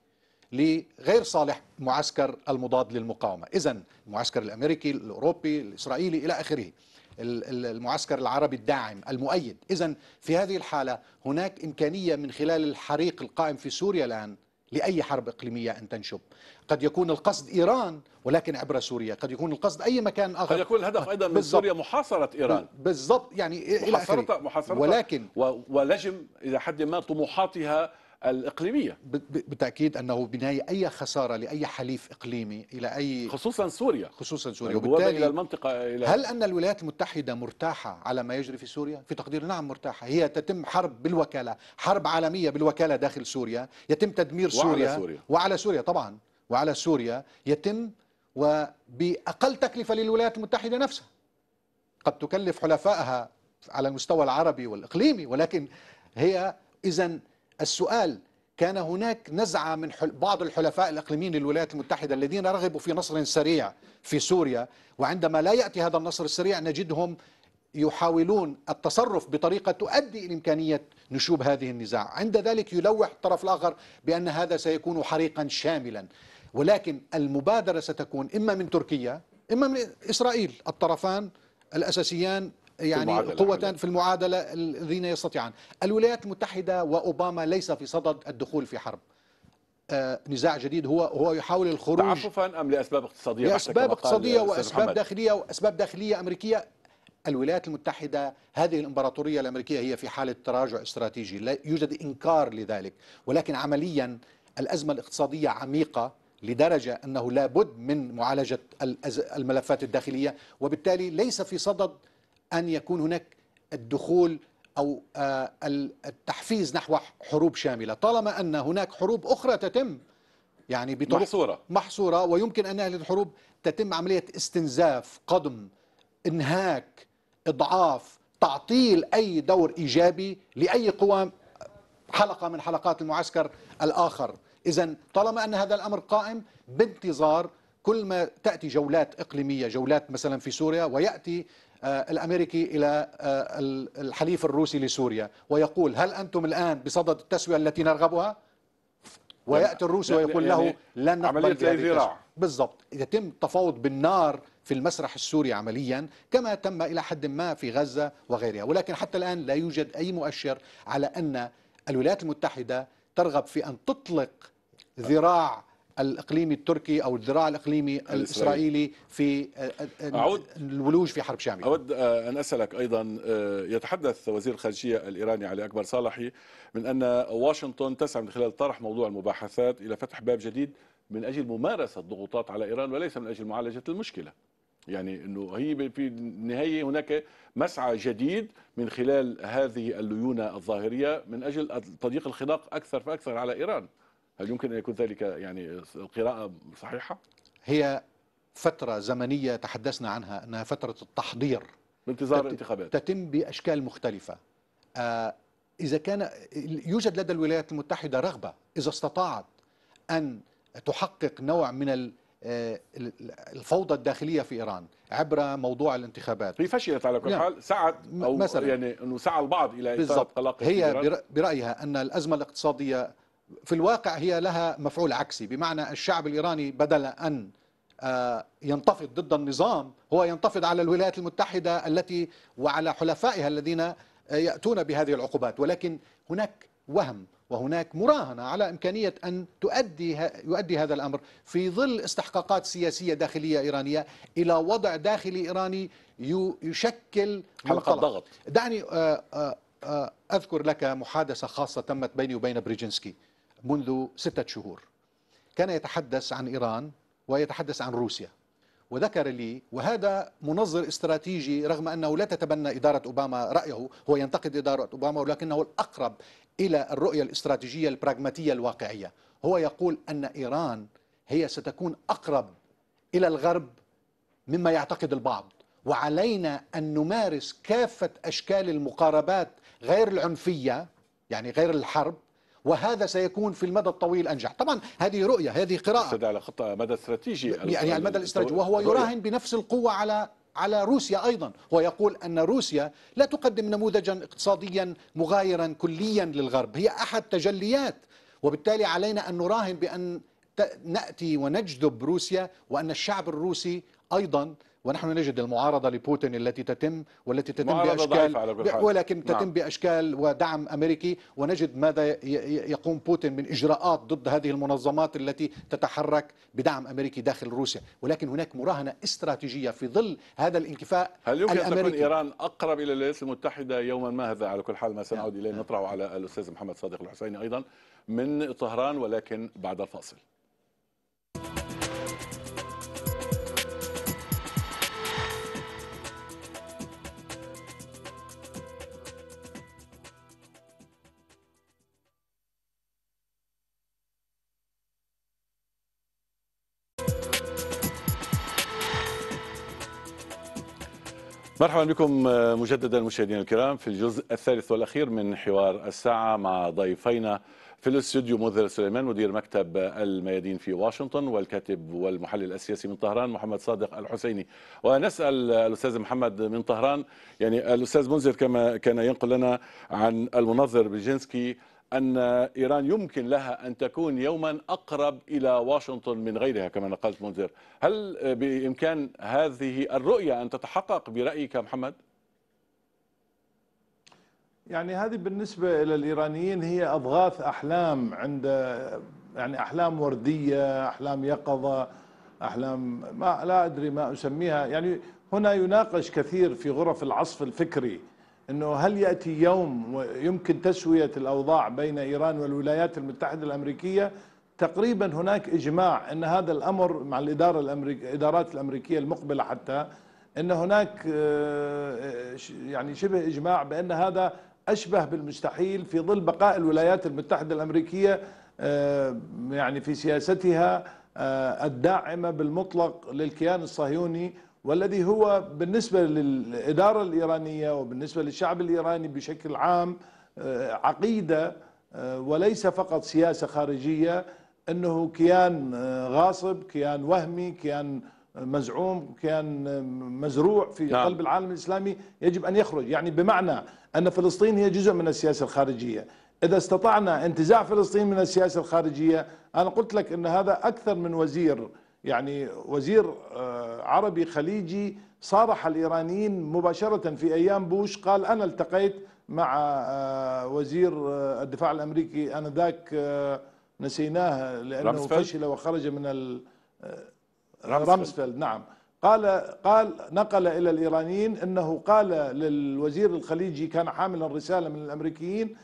لغير صالح معسكر المضاد للمقاومة إذا المعسكر الأمريكي الأوروبي الإسرائيلي إلى آخره المعسكر العربي الداعم المؤيد إذا في هذه الحالة هناك إمكانية من خلال الحريق القائم في سوريا الآن لأي حرب إقليمية أن تنشب قد يكون القصد إيران ولكن عبر سوريا قد يكون القصد أي مكان آخر قد يكون الهدف أيضا من سوريا محاصرة إيران بالضبط يعني محاصرة محاصرة ولكن ولجم إلى حد ما طموحاتها الإقليمية بالتأكيد أنه بنهاية أي خسارة لأي حليف إقليمي إلى أي خصوصا سوريا خصوصا سوريا يعني وبالتالي إلى المنطقة إلى هل أن الولايات المتحدة مرتاحة على ما يجري في سوريا؟ في تقدير نعم مرتاحة هي تتم حرب بالوكالة حرب عالمية بالوكالة داخل سوريا يتم تدمير سوريا وعلى سوريا, وعلى سوريا طبعا وعلى سوريا يتم وبأقل تكلفة للولايات المتحدة نفسها قد تكلف حلفائها على المستوى العربي والإقليمي ولكن هي إذا السؤال كان هناك نزعة من بعض الحلفاء الإقليميين للولايات المتحدة الذين رغبوا في نصر سريع في سوريا وعندما لا يأتي هذا النصر السريع نجدهم يحاولون التصرف بطريقة تؤدي إلى إمكانية نشوب هذه النزاع عند ذلك يلوح الطرف الآخر بأن هذا سيكون حريقا شاملا ولكن المبادرة ستكون إما من تركيا إما من إسرائيل الطرفان الأساسيان يعني قوة في المعادلة الذين يستطيعان الولايات المتحدة وأوباما ليس في صدد الدخول في حرب آه، نزاع جديد هو هو يحاول الخروج تعففا ام لاسباب اقتصاديه لاسباب اقتصاديه واسباب محمد. داخليه واسباب داخليه امريكيه الولايات المتحدة هذه الإمبراطورية الأمريكية هي في حالة تراجع استراتيجي لا يوجد إنكار لذلك ولكن عمليا الأزمة الاقتصادية عميقة لدرجة أنه لابد من معالجة الملفات الداخلية وبالتالي ليس في صدد أن يكون هناك الدخول أو آه، التحفيز نحو حروب شاملة طالما أن هناك حروب أخرى تتم يعني بطرق محصورة محصورة ويمكن أن هذه الحروب تتم عملية استنزاف قضم إنهاك إضعاف تعطيل أي دور إيجابي لأي قوى حلقة من حلقات المعسكر الآخر إذا طالما أن هذا الأمر قائم بانتظار كل ما تأتي جولات إقليمية جولات مثلا في سوريا ويأتي آه، الامريكي الى آه، الحليف الروسي لسوريا ويقول هل انتم الان بصدد التسويه التي نرغبها؟ وياتي الروسي ويقول يعني له لن نقبل ذراع بالضبط يتم تفاوض بالنار في المسرح السوري عمليا كما تم الى حد ما في غزه وغيرها ولكن حتى الان لا يوجد اي مؤشر على ان الولايات المتحده ترغب في ان تطلق أه. ذراع الاقليمي التركي او الذراع الاقليمي الاسرائيلي في آه، أعود آه، الولوج في حرب شامله اود آه، ان اسالك ايضا يتحدث وزير الخارجيه الايراني علي اكبر صالحي من ان واشنطن تسعى من خلال طرح موضوع المباحثات الى فتح باب جديد من اجل ممارسه الضغوطات على ايران وليس من اجل معالجه المشكله يعني انه هي في النهايه هناك مسعى جديد من خلال هذه الليونه الظاهريه من اجل تضييق الخناق اكثر فاكثر على ايران هل يمكن أن يكون ذلك يعني القراءة صحيحة؟ هي فترة زمنية تحدثنا عنها أنها فترة التحضير بانتظار الانتخابات تتم بأشكال مختلفة آه إذا كان يوجد لدى الولايات المتحدة رغبة إذا استطاعت أن تحقق نوع من آه، الفوضى الداخليه في ايران عبر موضوع الانتخابات هي فشلت على كل يعني حال سعت او مثلا يعني انه سعى البعض الى بالضبط هي برايها ان الازمه الاقتصاديه في الواقع هي لها مفعول عكسي بمعنى الشعب الإيراني بدل أن آه، ينتفض ضد النظام هو ينتفض على الولايات المتحدة التي وعلى حلفائها الذين آه، يأتون بهذه العقوبات ولكن هناك وهم وهناك مراهنة على إمكانية أن تؤدي يؤدي هذا الأمر في ظل استحقاقات سياسية داخلية إيرانية إلى وضع داخلي إيراني يشكل حلقة ضغط دعني آه، أذكر لك محادثة خاصة تمت بيني وبين بريجنسكي منذ ستة شهور كان يتحدث عن إيران ويتحدث عن روسيا وذكر لي وهذا منظر استراتيجي رغم أنه لا تتبنى إدارة أوباما رأيه هو ينتقد إدارة أوباما ولكنه الأقرب إلى الرؤية الاستراتيجية البراغماتية الواقعية هو يقول أن إيران هي ستكون أقرب إلى الغرب مما يعتقد البعض وعلينا أن نمارس كافة أشكال المقاربات غير العنفية يعني غير الحرب وهذا سيكون في المدى الطويل أنجح طبعا هذه رؤية هذه قراءة على خط مدى استراتيجي يعني المدى الاستراتيجي وهو يراهن بنفس القوة على على روسيا ايضا ويقول ان روسيا لا تقدم نموذجا اقتصاديا مغايرا كليا للغرب هي احد تجليات وبالتالي علينا ان نراهن بان ناتي ونجذب روسيا وان الشعب الروسي ايضا ونحن نجد المعارضة لبوتين التي تتم والتي تتم بأشكال ولكن تتم نعم. بأشكال ودعم أمريكي ونجد ماذا يقوم بوتين من إجراءات ضد هذه المنظمات التي تتحرك بدعم أمريكي داخل روسيا ولكن هناك مراهنة استراتيجية في ظل هذا الانكفاء هل يمكن الأمريكي. تكون إيران أقرب إلى الولايات المتحدة يوما ما هذا على كل حال ما سنعود نعم. إليه نطرحه على الأستاذ محمد صادق الحسيني أيضا من طهران ولكن بعد الفاصل مرحبا بكم آه، مجددا مشاهدينا الكرام في الجزء الثالث والاخير من حوار الساعه مع ضيفينا في الاستوديو منذر سليمان مدير مكتب الميادين في واشنطن والكاتب والمحلل السياسي من طهران محمد صادق الحسيني ونسال الاستاذ محمد من طهران يعني الاستاذ منذر كما كان ينقل لنا عن المنظر بلجينسكي أن إيران يمكن لها أن تكون يوما أقرب إلى واشنطن من غيرها كما نقلت منذر هل بإمكان هذه الرؤية أن تتحقق برأيك محمد؟ يعني هذه بالنسبة إلى الإيرانيين هي أضغاث أحلام عند يعني أحلام وردية أحلام يقظة أحلام ما لا أدري ما أسميها يعني هنا يناقش كثير في غرف العصف الفكري انه هل ياتي يوم يمكن تسويه الاوضاع بين ايران والولايات المتحده الامريكيه تقريبا هناك اجماع ان هذا الامر مع الاداره الامريكيه الادارات الامريكيه المقبله حتى ان هناك آه، يعني شبه اجماع بان هذا اشبه بالمستحيل في ظل بقاء الولايات المتحده الامريكيه آه، يعني في سياستها آه، الداعمه بالمطلق للكيان الصهيوني والذي هو بالنسبة للإدارة الإيرانية وبالنسبة للشعب الإيراني بشكل عام آه، عقيدة آه، وليس فقط سياسة خارجية أنه كيان آه، غاصب كيان وهمي كيان مزعوم كيان مزروع في نعم. قلب العالم الإسلامي يجب أن يخرج يعني بمعنى أن فلسطين هي جزء من السياسة الخارجية إذا استطعنا انتزاع فلسطين من السياسة الخارجية أنا قلت لك أن هذا أكثر من وزير يعني وزير آه، عربي خليجي صارح الايرانيين مباشره في ايام بوش قال انا التقيت مع آه، وزير آه، الدفاع الامريكي انذاك نسيناه لانه فشل وخرج من رامسفيلد نعم قال قال نقل الى الايرانيين انه قال للوزير الخليجي كان حاملا رساله من الامريكيين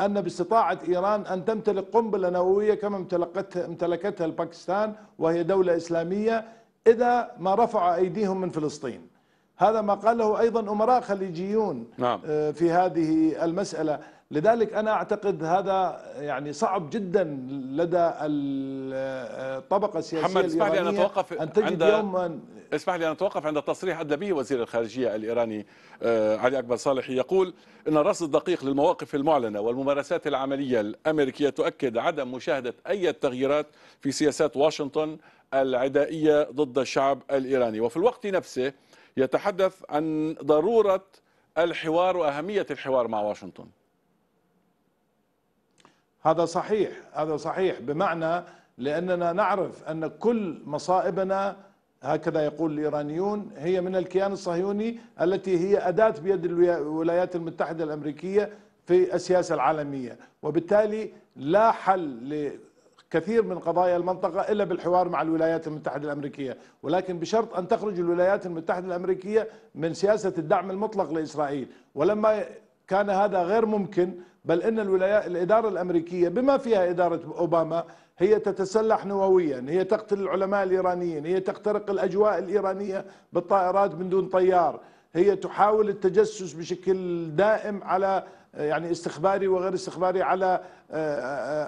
أن باستطاعة إيران أن تمتلك قنبلة نووية كما امتلكتها, امتلكتها الباكستان وهي دولة إسلامية إذا ما رفع أيديهم من فلسطين هذا ما قاله أيضا أمراء خليجيون نعم. آه، في هذه المسألة لذلك انا اعتقد هذا يعني صعب جدا لدى الطبقه السياسيه محمد اسمح لي ان اتوقف أن تجد عند اسمح لي ان اتوقف عند تصريح ادلى به وزير الخارجيه الايراني آه، علي اكبر صالح يقول ان الرصد الدقيق للمواقف المعلنه والممارسات العمليه الامريكيه تؤكد عدم مشاهده اي تغييرات في سياسات واشنطن العدائيه ضد الشعب الايراني وفي الوقت نفسه يتحدث عن ضروره الحوار واهميه الحوار مع واشنطن هذا صحيح هذا صحيح بمعنى لأننا نعرف أن كل مصائبنا هكذا يقول الإيرانيون هي من الكيان الصهيوني التي هي أداة بيد الولايات المتحدة الأمريكية في السياسة العالمية وبالتالي لا حل كثير من قضايا المنطقة إلا بالحوار مع الولايات المتحدة الأمريكية ولكن بشرط أن تخرج الولايات المتحدة الأمريكية من سياسة الدعم المطلق لإسرائيل ولما كان هذا غير ممكن بل ان الولايات الاداره الامريكيه بما فيها اداره اوباما هي تتسلح نوويا، هي تقتل العلماء الايرانيين، هي تخترق الاجواء الايرانيه بالطائرات من دون طيار، هي تحاول التجسس بشكل دائم على يعني استخباري وغير استخباري على آه،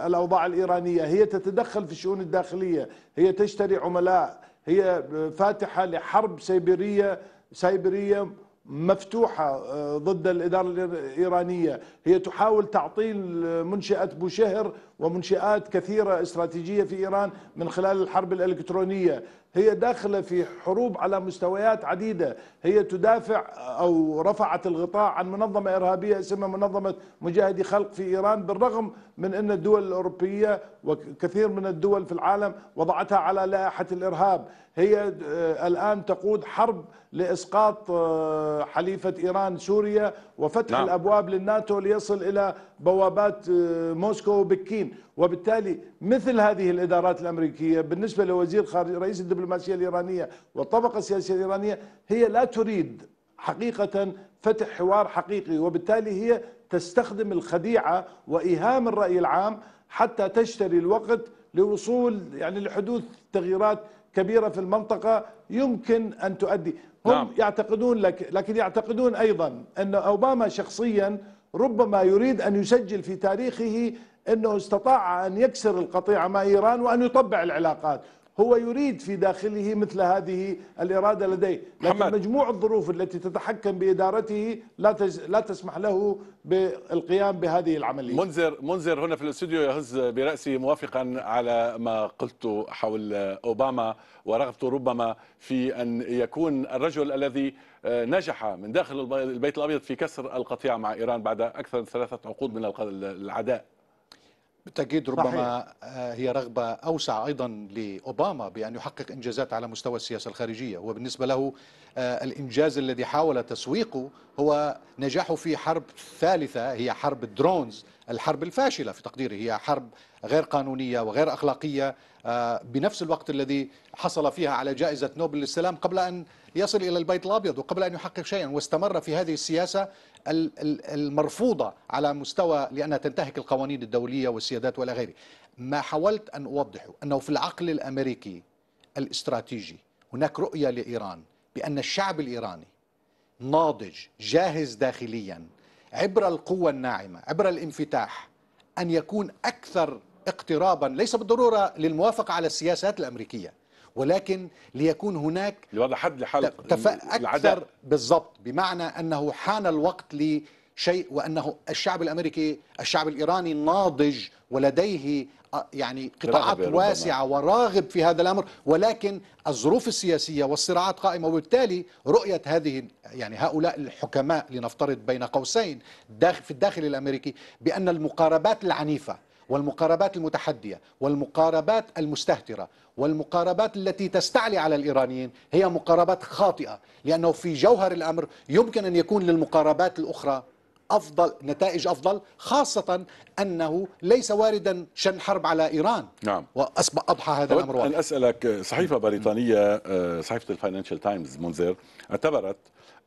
آه، الاوضاع الايرانيه، هي تتدخل في الشؤون الداخليه، هي تشتري عملاء، هي فاتحه لحرب سيبيريه سيبيريه مفتوحة آه، ضد الإدارة الإيرانية هي تحاول تعطيل آه، منشأة بوشهر ومنشآت كثيرة استراتيجية في إيران من خلال الحرب الإلكترونية هي داخلة في حروب على مستويات عديدة هي تدافع آه، أو رفعت الغطاء عن منظمة إرهابية اسمها منظمة مجاهدي خلق في إيران بالرغم من أن الدول الأوروبية وكثير من الدول في العالم وضعتها على لائحة الإرهاب هي آه، الآن تقود حرب لإسقاط آه، حليفة إيران سوريا وفتح نعم. الأبواب للناتو ليصل إلى بوابات آه، موسكو وبكين وبالتالي مثل هذه الإدارات الأمريكية بالنسبة لوزير خارج رئيس الدبلوماسية الإيرانية والطبقة السياسية الإيرانية هي لا تريد حقيقة فتح حوار حقيقي وبالتالي هي تستخدم الخديعة وإيهام الرأي العام حتى تشتري الوقت لوصول يعني لحدوث تغييرات كبيرة في المنطقة يمكن أن تؤدي هم نعم. يعتقدون لك لكن يعتقدون أيضا أن أوباما شخصيا ربما يريد أن يسجل في تاريخه أنه استطاع أن يكسر القطيعة مع إيران وأن يطبع العلاقات هو يريد في داخله مثل هذه الإرادة لديه لكن محمد. مجموع الظروف التي تتحكم بإدارته لا, تج... لا تسمح له بالقيام بهذه العملية منذر, منذر هنا في الاستوديو يهز برأسي موافقا على ما قلت حول أوباما ورغبته ربما في أن يكون الرجل الذي آه، نجح من داخل البيت الأبيض في كسر القطيع مع إيران بعد أكثر من ثلاثة عقود من العداء بالتأكيد ربما صحيح. آه، هي رغبة أوسع أيضا لأوباما بأن يحقق إنجازات على مستوى السياسة الخارجية وبالنسبة له آه، الإنجاز الذي حاول تسويقه هو نجاحه في حرب ثالثة هي حرب الدرونز الحرب الفاشلة في تقديري هي حرب غير قانونية وغير أخلاقية آه، بنفس الوقت الذي حصل فيها على جائزة نوبل للسلام قبل أن يصل إلى البيت الأبيض وقبل أن يحقق شيئا واستمر في هذه السياسة المرفوضة على مستوى لأنها تنتهك القوانين الدولية والسيادات ولا غيره ما حاولت أن أوضحه أنه في العقل الأمريكي الاستراتيجي هناك رؤية لإيران بأن الشعب الإيراني ناضج جاهز داخليا عبر القوة الناعمة عبر الانفتاح أن يكون أكثر اقترابا ليس بالضرورة للموافقة على السياسات الأمريكية ولكن ليكون هناك لوضع حد لحالة تف... أكثر بالضبط بمعنى أنه حان الوقت لشيء وأنه الشعب الأمريكي الشعب الإيراني ناضج ولديه يعني قطاعات واسعة وراغب في هذا الأمر ولكن الظروف السياسية والصراعات قائمة وبالتالي رؤية هذه يعني هؤلاء الحكماء لنفترض بين قوسين في الداخل الأمريكي بأن المقاربات العنيفة والمقاربات المتحدية والمقاربات المستهترة والمقاربات التي تستعلي على الإيرانيين هي مقاربات خاطئة لأنه في جوهر الأمر يمكن أن يكون للمقاربات الأخرى أفضل نتائج أفضل خاصة أنه ليس واردا شن حرب على إيران نعم وأصبح أضحى هذا الأمر واضح أن أسألك صحيفة بريطانية آه، صحيفة الفاينانشال تايمز منذر اعتبرت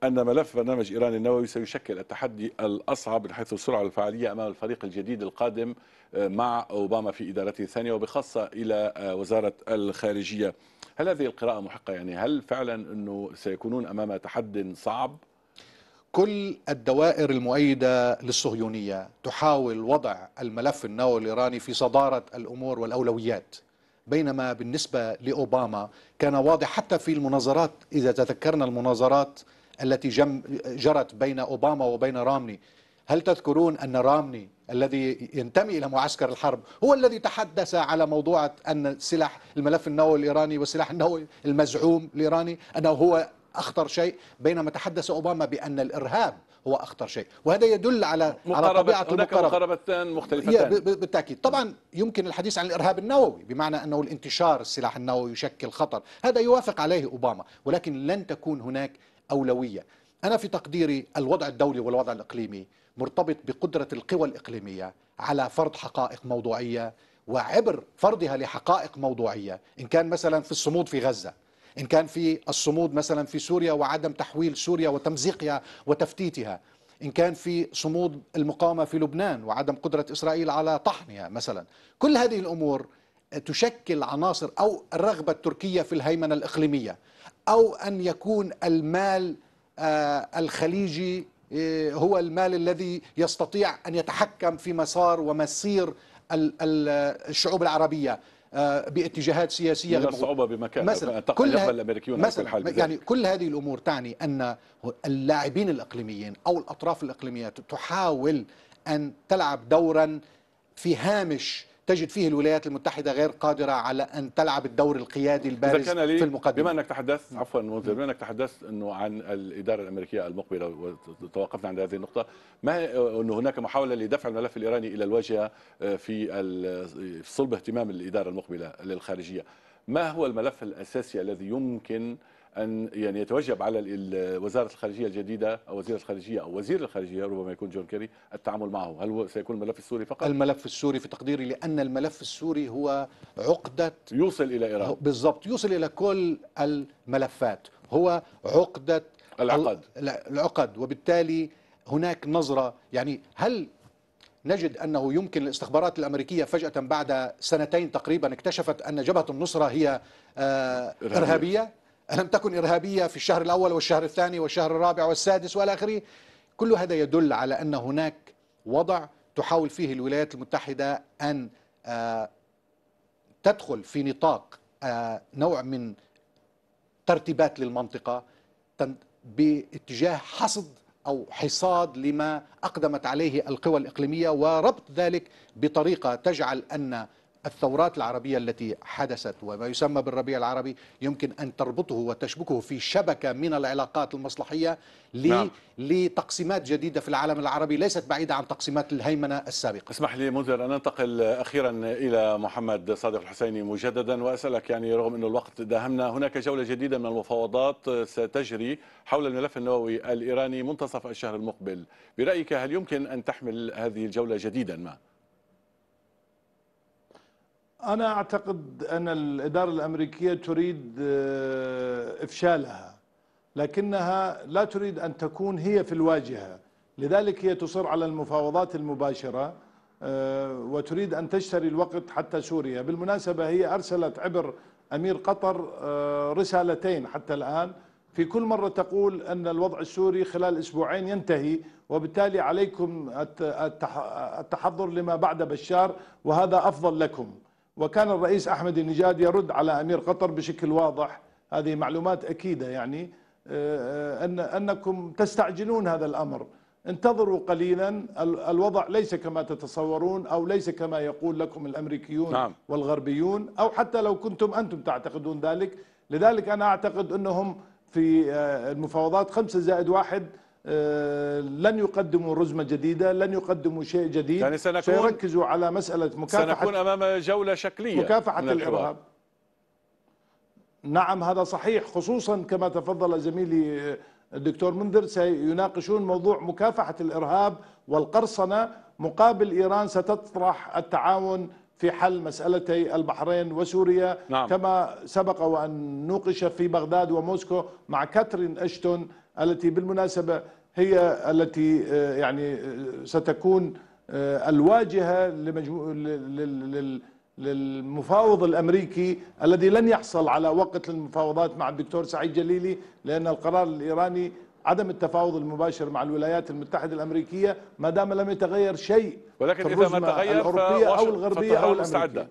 أن ملف برنامج إيران النووي سيشكل التحدي الأصعب من حيث السرعة والفعالية أمام الفريق الجديد القادم آه، مع أوباما في إدارته الثانية وبخاصة إلى آه، وزارة الخارجية هل هذه القراءة محقة يعني هل فعلا أنه سيكونون أمام تحد صعب كل الدوائر المؤيدة للصهيونية تحاول وضع الملف النووي الإيراني في صدارة الأمور والأولويات بينما بالنسبة لأوباما كان واضح حتى في المناظرات إذا تذكرنا المناظرات التي جرت بين أوباما وبين رامني هل تذكرون أن رامني الذي ينتمي إلى معسكر الحرب هو الذي تحدث على موضوع أن السلاح الملف النووي الإيراني والسلاح النووي المزعوم الإيراني أنه هو أخطر شيء بينما تحدث أوباما بأن الإرهاب هو أخطر شيء وهذا يدل على على طبيعة هناك مقاربتان مختلفتان بالتأكيد طبعا يمكن الحديث عن الإرهاب النووي بمعنى أنه الانتشار السلاح النووي يشكل خطر هذا يوافق عليه أوباما ولكن لن تكون هناك أولوية أنا في تقديري الوضع الدولي والوضع الإقليمي مرتبط بقدرة القوى الإقليمية على فرض حقائق موضوعية وعبر فرضها لحقائق موضوعية إن كان مثلا في الصمود في غزة إن كان في الصمود مثلا في سوريا وعدم تحويل سوريا وتمزيقها وتفتيتها إن كان في صمود المقاومة في لبنان وعدم قدرة إسرائيل على طحنها مثلا كل هذه الأمور تشكل عناصر أو الرغبة التركية في الهيمنة الإقليمية أو أن يكون المال آه، الخليجي آه، هو المال الذي يستطيع أن يتحكم في مسار ومسير الشعوب العربية باتجاهات سياسيه من الصعوبه بمكان مثلا كل الامريكيون مثلا الحال يعني كل هذه الامور تعني ان اللاعبين الاقليميين او الاطراف الاقليميه تحاول ان تلعب دورا في هامش تجد فيه الولايات المتحدة غير قادرة على أن تلعب الدور القيادي البارز كان في المقدمة بما أنك تحدثت نعم. عفوا نعم. بما أنك تحدثت أنه عن الإدارة الأمريكية المقبلة وتوقفنا عند هذه النقطة ما أنه هناك محاولة لدفع الملف الإيراني إلى الواجهة آه، في صلب اهتمام الإدارة المقبلة للخارجية ما هو الملف الأساسي الذي يمكن ان يعني يتوجب على وزاره الخارجيه الجديده او وزير الخارجيه او وزير الخارجيه ربما يكون جون كيري التعامل معه، هل هو سيكون الملف السوري فقط؟ الملف السوري في تقديري لان الملف السوري هو عقده يوصل الى ايران بالضبط يوصل الى كل الملفات، هو عقده العقد العقد وبالتالي هناك نظره يعني هل نجد انه يمكن الاستخبارات الامريكيه فجاه بعد سنتين تقريبا اكتشفت ان جبهه النصره هي آه، ارهابيه ألم تكن إرهابية في الشهر الأول والشهر الثاني والشهر الرابع والسادس والى اخره كل هذا يدل على أن هناك وضع تحاول فيه الولايات المتحدة أن آه، تدخل في نطاق آه، نوع من ترتيبات للمنطقة باتجاه حصد أو حصاد لما أقدمت عليه القوى الإقليمية وربط ذلك بطريقة تجعل أن الثورات العربية التي حدثت وما يسمى بالربيع العربي يمكن أن تربطه وتشبكه في شبكة من العلاقات المصلحية نعم. لتقسيمات جديدة في العالم العربي ليست بعيدة عن تقسيمات الهيمنة السابقة اسمح لي منذر أن أنتقل أخيرا إلى محمد صادق الحسيني مجددا وأسألك يعني رغم أن الوقت داهمنا هناك جولة جديدة من المفاوضات ستجري حول الملف النووي الإيراني منتصف الشهر المقبل برأيك هل يمكن أن تحمل هذه الجولة جديدا ما؟ أنا أعتقد أن الإدارة الأمريكية تريد آه، إفشالها لكنها لا تريد أن تكون هي في الواجهة لذلك هي تصر على المفاوضات المباشرة آه، وتريد أن تشتري الوقت حتى سوريا بالمناسبة هي أرسلت عبر أمير قطر آه، رسالتين حتى الآن في كل مرة تقول أن الوضع السوري خلال أسبوعين ينتهي وبالتالي عليكم التحضر لما بعد بشار وهذا أفضل لكم وكان الرئيس أحمد النجاد يرد على أمير قطر بشكل واضح هذه معلومات أكيدة يعني آه، أن أنكم تستعجلون هذا الأمر انتظروا قليلا الوضع ليس كما تتصورون أو ليس كما يقول لكم الأمريكيون نعم. والغربيون أو حتى لو كنتم أنتم تعتقدون ذلك لذلك أنا أعتقد أنهم في آه، المفاوضات خمسة زائد واحد لن يقدموا رزمة جديدة لن يقدموا شيء جديد يعني سنكون سيركزوا على مسألة مكافحة سنكون أمام جولة شكلية مكافحة الإرهاب نعم هذا صحيح خصوصا كما تفضل زميلي آه، الدكتور منذر سيناقشون موضوع مكافحة الإرهاب والقرصنة مقابل إيران ستطرح التعاون في حل مسألتي البحرين وسوريا نعم. كما سبق وأن نوقش في بغداد وموسكو مع كاترين أشتون التي بالمناسبة هي التي آه، يعني آه، ستكون آه، الواجهة للمفاوض الأمريكي الذي لن يحصل على وقت للمفاوضات مع الدكتور سعيد جليلي لأن القرار الإيراني عدم التفاوض المباشر مع الولايات المتحدة الأمريكية ما دام لم يتغير شيء ولكن إذا ما تغير الأوروبية أو الغربية أو الأمريكية مستعدة.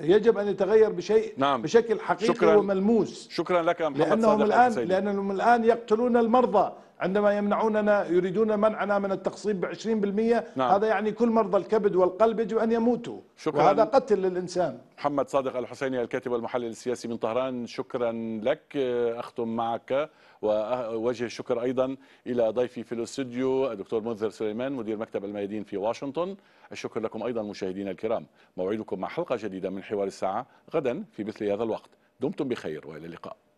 يجب ان يتغير بشيء نعم. بشكل حقيقي شكرا وملموس شكرا لك محمد لانهم الان لانهم الان يقتلون المرضى عندما يمنعوننا يريدون منعنا من التقصيب ب 20% نعم. هذا يعني كل مرضى الكبد والقلب يجب ان يموتوا شكرا وهذا قتل للانسان محمد صادق الحسيني الكاتب والمحلل السياسي من طهران شكرا لك اختم معك ووجه الشكر أيضا إلى ضيفي في الاستوديو الدكتور منذر سليمان مدير مكتب الميادين في واشنطن الشكر لكم أيضا مشاهدينا الكرام موعدكم مع حلقة جديدة من حوار الساعة غدا في مثل هذا الوقت دمتم بخير وإلى اللقاء